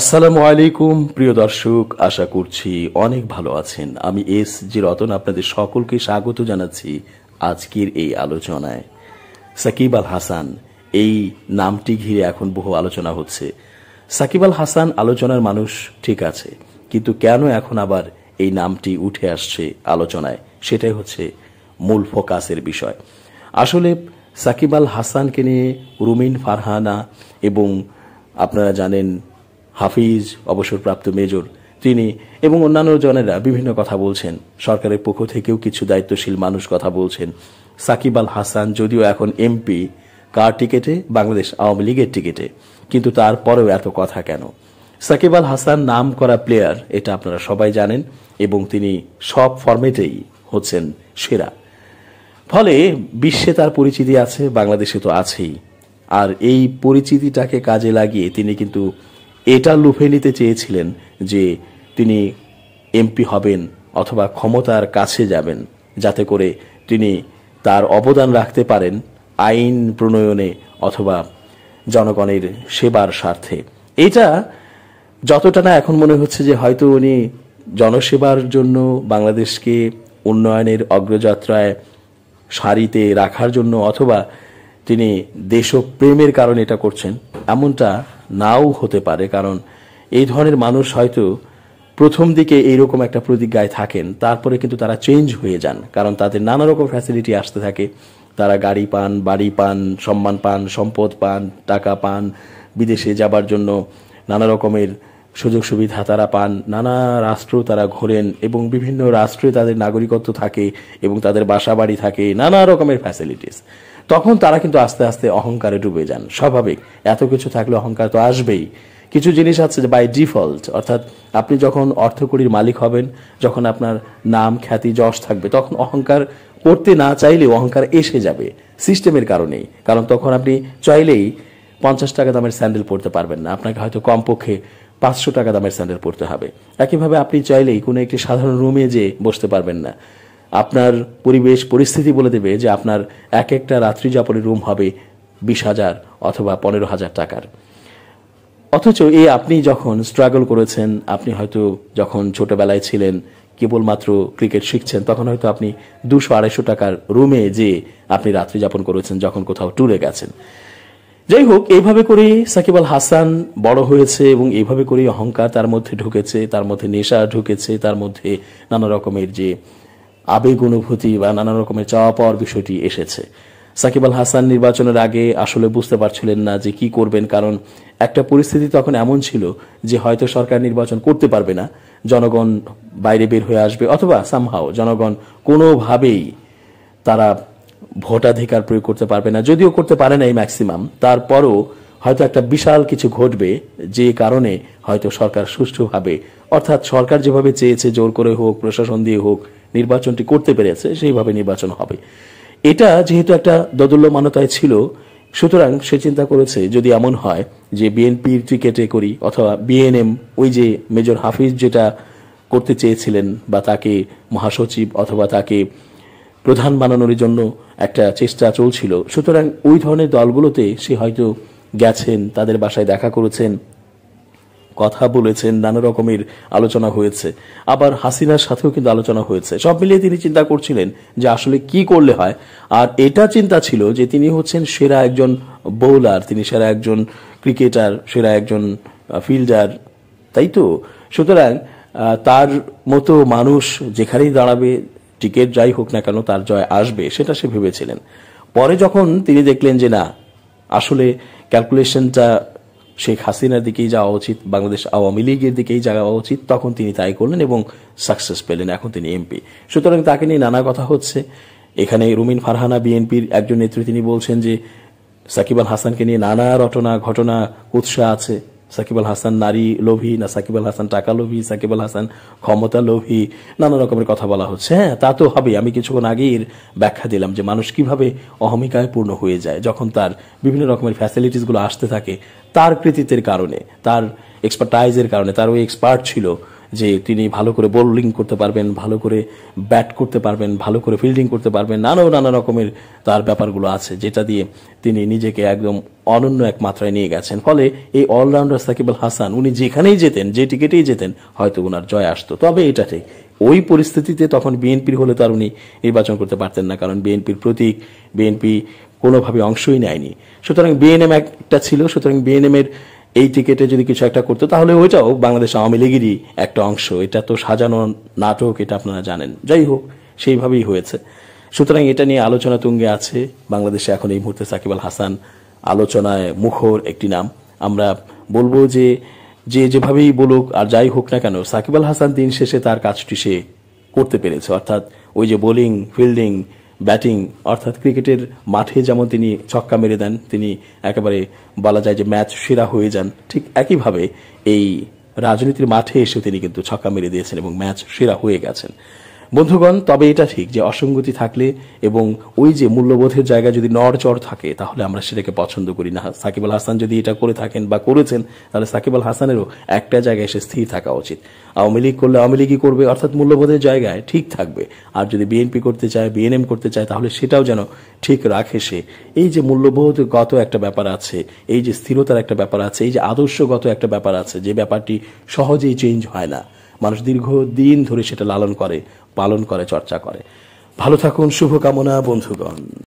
আসসালামু আলাইকুম প্রিয় দর্শক আশা করছি অনেক ভালো আছেন আমি এস জি রতন আপনাদের সকলকে স্বাগত জানাচ্ছি আজকের এই আলোচনায় সাকিব আল হাসান এই নামটি ঘিরে এখন বহু আলোচনা হচ্ছে সাকিব আল হাসান আলোচনার মানুষ ঠিক আছে কিন্তু কেন এখন আবার এই নামটি উঠে আসছে আলোচনায় সেটাই হচ্ছে মূল ফোকাসের বিষয় আসলে সাকিব আল হাসানকে নিয়ে রুমিন ফারহানা এবং আপনারা জানেন হাফিজ অবসরপ্রাপ্ত মেজর তিনি এবং অন্যান্য জনেরা বিভিন্ন কথা বলছেন সরকারের পক্ষ থেকেও কিছু দায়িত্বশীল মানুষ কথা বলছেন সাকিব আল হাসান যদিও এখন এমপি কার টিকেটে বাংলাদেশ আওয়ামী লীগের টিকেটে কিন্তু তারপরেও এত কথা কেন সাকিব আল হাসান নাম করা প্লেয়ার এটা আপনারা সবাই জানেন এবং তিনি সব ফর্মেটেই হচ্ছেন সেরা ফলে বিশ্বে তার পরিচিতি আছে বাংলাদেশে তো আছেই আর এই পরিচিতিটাকে কাজে লাগিয়ে তিনি কিন্তু এটা লুফে নিতে চেয়েছিলেন যে তিনি এমপি হবেন অথবা ক্ষমতার কাছে যাবেন যাতে করে তিনি তার অবদান রাখতে পারেন আইন প্রণয়নে অথবা জনগণের সেবার স্বার্থে এটা যতটা না এখন মনে হচ্ছে যে হয়তো উনি জনসেবার জন্য বাংলাদেশকে উন্নয়নের অগ্রযাত্রায় সারিতে রাখার জন্য অথবা তিনি দেশপ্রেমের কারণে এটা করছেন এমনটা নাও হতে পারে কারণ এই ধরনের মানুষ হয়তো প্রথম দিকে এইরকম একটা প্রতিজ্ঞায় থাকেন তারপরে কিন্তু তারা চেঞ্জ হয়ে যান কারণ তাদের নানা রকম ফ্যাসিলিটি আসতে থাকে তারা গাড়ি পান বাড়ি পান সম্মান পান সম্পদ পান টাকা পান বিদেশে যাবার জন্য নানা রকমের সুযোগ সুবিধা তারা পান নানা রাষ্ট্র তারা ঘোরেন এবং বিভিন্ন রাষ্ট্রে তাদের নাগরিকত্ব থাকে এবং তাদের বাসা বাড়ি থাকে নানা রকমের ফ্যাসিলিটিস তখন তারা কিন্তু আস্তে আস্তে অহংকারে ডুবে যান স্বাভাবিক এত কিছু থাকলে অহংকার তো আসবেই কিছু জিনিস আছে যে বাই ডিফল্ট অর্থাৎ আপনি যখন অর্থকরির মালিক হবেন যখন আপনার নাম খ্যাতি যশ থাকবে তখন অহংকার করতে না চাইলেও অহংকার এসে যাবে সিস্টেমের কারণেই কারণ তখন আপনি চাইলেই পঞ্চাশ টাকা দামের স্যান্ডেল পরতে পারবেন না আপনাকে হয়তো কমপক্ষে পাঁচশো টাকা দামের স্যান্ডেল পরতে হবে একইভাবে আপনি চাইলেই কোনো একটি সাধারণ রুমে যেয়ে বসতে পারবেন না আপনার পরিবেশ পরিস্থিতি বলে দেবে যে আপনার এক একটা রাত্রি যাপনের রুম হবে বিশ হাজার অথবা পনেরো হাজার টাকার অথচ এ আপনি যখন স্ট্রাগল করেছেন আপনি হয়তো যখন ছোটবেলায় ছিলেন কেবলমাত্র ক্রিকেট শিখছেন তখন হয়তো আপনি দুশো আড়াইশো টাকার রুমে যে আপনি রাত্রি যাপন করেছেন যখন কোথাও ট্যুরে গেছেন যাই হোক এইভাবে করে সাকিব আল হাসান বড় হয়েছে এবং এইভাবে করে অহংকার তার মধ্যে ঢুকেছে তার মধ্যে নেশা ঢুকেছে তার মধ্যে নানা রকমের যে আবেগ অনুভূতি বা নানা রকমের চাওয়া পাওয়ার বিষয়টি এসেছে সাকিব আল হাসান নির্বাচনের আগে আসলে বুঝতে পারছিলেন না যে কি করবেন কারণ একটা পরিস্থিতি তখন এমন ছিল যে হয়তো সরকার নির্বাচন করতে পারবে না জনগণ বাইরে বের হয়ে আসবে অথবা সামহাও জনগণ কোনোভাবেই তারা ভোটাধিকার প্রয়োগ করতে পারবে না যদিও করতে পারে না এই ম্যাক্সিমাম তারপরও হয়তো একটা বিশাল কিছু ঘটবে যে কারণে হয়তো সরকার সুষ্ঠুভাবে অর্থাৎ সরকার যেভাবে চেয়েছে জোর করে হোক প্রশাসন দিয়ে হোক নির্বাচনটি করতে পেরেছে সেইভাবে নির্বাচন হবে এটা যেহেতু একটা দদুল্যমানতায় ছিল সুতরাং সে চিন্তা করেছে যদি এমন হয় যে বিএনপির টিকেটে করি অথবা বিএনএম ওই যে মেজর হাফিজ যেটা করতে চেয়েছিলেন বা তাকে মহাসচিব অথবা তাকে প্রধান বানানোর জন্য একটা চেষ্টা চলছিল সুতরাং ওই ধরনের দলগুলোতে সে হয়তো গেছেন তাদের বাসায় দেখা করেছেন কথা বলেছেন নানা রকমের আলোচনা হয়েছে আবার হাসিনার সাথেও কিন্তু আলোচনা হয়েছে সব মিলিয়ে তিনি চিন্তা করছিলেন যে আসলে কি করলে হয় আর এটা চিন্তা ছিল যে তিনি হচ্ছেন সেরা একজন বোলার তিনি সেরা একজন ক্রিকেটার সেরা একজন ফিল্ডার তাই তো সুতরাং তার মতো মানুষ যেখানেই দাঁড়াবে টিকিট যাই হোক না কেন তার জয় আসবে সেটা সে ভেবেছিলেন পরে যখন তিনি দেখলেন যে না আসলে ক্যালকুলেশনটা শেখ হাসিনার দিকেই যাওয়া উচিত বাংলাদেশ আওয়ামী লীগের দিকেই যাওয়া উচিত তখন তিনি তাই করলেন এবং সাকসেস পেলেন এখন তিনি এমপি সুতরাং তাকে নিয়ে নানা কথা হচ্ছে এখানে রুমিন ফারহানা বিএনপির একজন নেত্রী তিনি বলছেন যে সাকিব আল হাসানকে নিয়ে নানা রটনা ঘটনা উৎসাহ আছে সাকিব আল হাসান নারী লোভী না সাকিব আল হাসান টাকা লোভী সাকিব আল হাসান ক্ষমতা লোভী নানা রকমের কথা বলা হচ্ছে হ্যাঁ তা তো হবে আমি কিছুক্ষণ আগের ব্যাখ্যা দিলাম যে মানুষ কিভাবে অহমিকায় পূর্ণ হয়ে যায় যখন তার বিভিন্ন রকমের ফ্যাসিলিটিসগুলো আসতে থাকে তার কৃতিত্বের কারণে তার এক্সপার্টাইজের কারণে তার ওই এক্সপার্ট ছিল যে তিনি ভালো করে বোলিং করতে পারবেন ভালো করে ব্যাট করতে পারবেন ভালো করে ফিল্ডিং করতে পারবেন নানা নানা রকমের তার ব্যাপারগুলো আছে যেটা দিয়ে তিনি নিজেকে একদম অনন্য এক মাত্রায় নিয়ে গেছেন ফলে এই অলরাউন্ডার সাকিবুল হাসান উনি যেখানেই যেতেন যে টিকেটেই যেতেন হয়তো ওনার জয় আসতো তবে এটা ঠিক ওই পরিস্থিতিতে তখন বিএনপির হলে তার উনি নির্বাচন করতে পারতেন না কারণ বিএনপির প্রতীক বিএনপি কোনোভাবে অংশই নেয়নি সুতরাং বিএনএম একটা ছিল সুতরাং বিএনএম এর এই টিকেটে যদি কিছু একটা করতো তাহলে ওইটাও বাংলাদেশ আওয়ামী লীগেরই একটা অংশ এটা তো সাজানো নাটক এটা আপনারা জানেন যাই হোক সেইভাবেই হয়েছে সুতরাং এটা নিয়ে আলোচনা তুঙ্গে আছে বাংলাদেশে এখন এই মুহূর্তে সাকিব আল হাসান আলোচনায় মুখর একটি নাম আমরা বলবো যে যে যেভাবেই বলুক আর যাই হোক না কেন সাকিব আল হাসান দিন শেষে তার কাজটি সে করতে পেরেছে অর্থাৎ ওই যে বোলিং ফিল্ডিং ব্যাটিং অর্থাৎ ক্রিকেটের মাঠে যেমন তিনি ছক্কা মেরে দেন তিনি একেবারে বলা যায় যে ম্যাচ সেরা হয়ে যান ঠিক একইভাবে এই রাজনীতির মাঠে এসে তিনি কিন্তু ছক্কা মেরে দিয়েছেন এবং ম্যাচ সেরা হয়ে গেছেন বন্ধুগণ তবে এটা ঠিক যে অসঙ্গতি থাকলে এবং ওই যে মূল্যবোধের জায়গায় যদি নড়চড় থাকে তাহলে আমরা সেটাকে পছন্দ করি না সাকিব আল হাসান যদি এটা করে থাকেন বা করেছেন তাহলে সাকিব আল হাসানেরও একটা জায়গায় এসে স্থির থাকা উচিত আওয়ামী লীগ করলে আওয়ামী লীগই করবে অর্থাৎ মূল্যবোধের জায়গায় ঠিক থাকবে আর যদি বিএনপি করতে চায় বিএনএম করতে চায় তাহলে সেটাও যেন ঠিক রাখে সে এই যে মূল্যবোধগত একটা ব্যাপার আছে এই যে স্থিরতার একটা ব্যাপার আছে এই যে আদর্শগত একটা ব্যাপার আছে যে ব্যাপারটি সহজেই চেঞ্জ হয় না মানুষ দীর্ঘদিন ধরে সেটা লালন করে পালন করে চর্চা করে ভালো থাকুন শুভকামনা বন্ধুগণ